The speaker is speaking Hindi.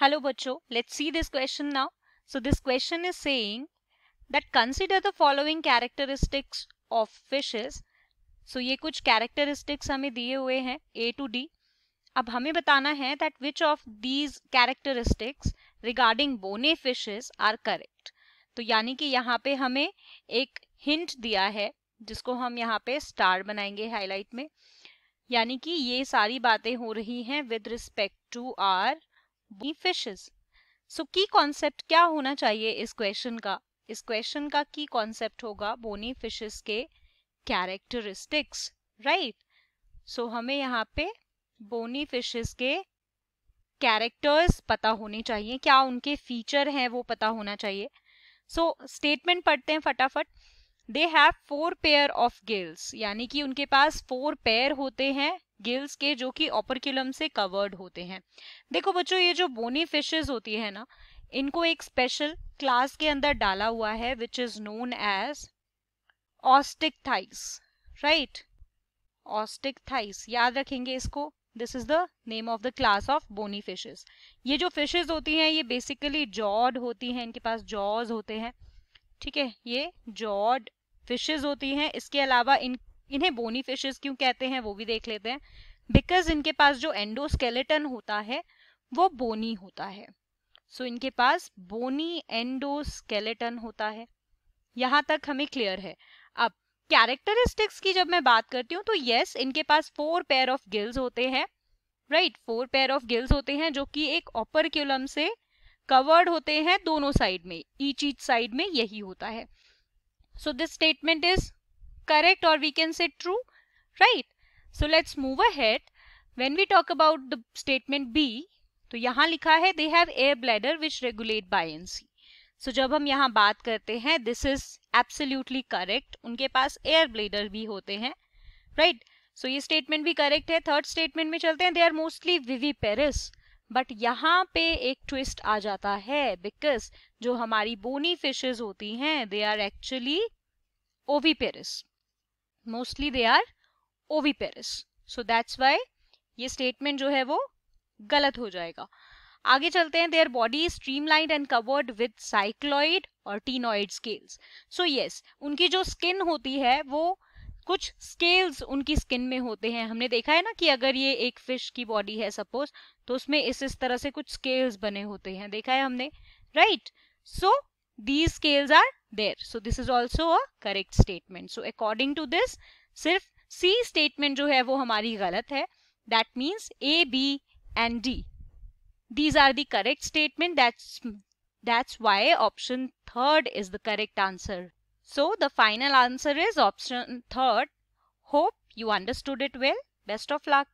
Hello bacho, let's see this question now. So this question is saying that consider the following characteristics of fishes. So ये कुछ characteristics हमें दिए हुए हैं A to D. अब हमें बताना है that which of these characteristics regarding bony fishes are correct. तो यानी कि यहाँ पे हमें एक हिंट दिया है जिसको हम यहाँ पे स्टार बनाएंगे हाईलाइट में यानी कि ये सारी बातें हो रही हैं with respect to R B fishes so की कॉन्सेप्ट क्या होना चाहिए इस क्वेश्चन का इस क्वेश्चन का की कॉन्सेप्ट होगा बोनी फिशेस के कैरेक्टरिस्टिक्स राइट सो हमें यहाँ पे बोनी फिशेस के कैरेक्टर्स पता होने चाहिए क्या उनके फीचर हैं वो पता होना चाहिए सो so, स्टेटमेंट पढ़ते हैं फटाफट they have four pair of gills यानी कि उनके पास फोर पेयर होते हैं गिल्स के जो कि ऑपरक्यूलम से कवर्ड होते हैं देखो बच्चों ये जो बोनी फिशेज होती है ना इनको एक स्पेशल क्लास के अंदर डाला हुआ है which is known as osteichthyes right osteichthyes याद रखेंगे इसको this is the name of the class of bony fishes ये जो फिशेज होती हैं ये बेसिकली जॉड होती हैं इनके पास जॉज होते हैं ठीक है ये जॉड फिशेज होती हैं इसके अलावा इन इन्हें बोनी फिशेज क्यों कहते हैं वो भी देख लेते हैं बिकॉज इनके पास जो एंडोस्केलेटन होता है वो बोनी होता है सो so, इनके पास बोनी एंडोस्केलेटन होता है यहाँ तक हमें क्लियर है अब कैरेक्टरिस्टिक्स की जब मैं बात करती हूँ तो यस yes, इनके पास फोर पेयर ऑफ गिल्स होते हैं right four pair of gills होते हैं जो कि एक ऑपरक्यूलम से कवर्ड होते हैं दोनों साइड में ईच ईच साइड में यही होता है So this statement is correct or we can say true, right? So let's move ahead. When we talk about the statement B, तो यहाँ लिखा है they have air bladder which regulate buoyancy so जब हम यहाँ बात करते हैं दिस इज एब्सोल्युटली करेक्ट उनके पास एयर ब्लैडर भी होते हैं राइट right? सो so ये स्टेटमेंट भी करेक्ट है थर्ड स्टेटमेंट में चलते हैं they are mostly viviparous but यहाँ पे एक ट्विस्ट आ जाता है बिकॉज जो हमारी बोनी फिशेज होती हैं they are actually oviparous mostly they are oviparous so that's why ये स्टेटमेंट जो है वो गलत हो जाएगा आगे चलते हैं their body streamlined and covered with cycloid और टीनॉइड स्केल्स सो यस उनकी जो स्किन होती है वो कुछ स्केल्स उनकी स्किन में होते हैं हमने देखा है ना कि अगर ये एक फिश की बॉडी है सपोज तो उसमें इस इस तरह से कुछ स्केल्स बने होते हैं देखा है हमने right so these scales are there so this is also a correct statement so according to this सिर्फ सी स्टेटमेंट जो है वो हमारी गलत है that means A B and D these are the correct statement that's that's why option third is the correct answer So the final answer is option third. Hope you understood it well. Best of luck.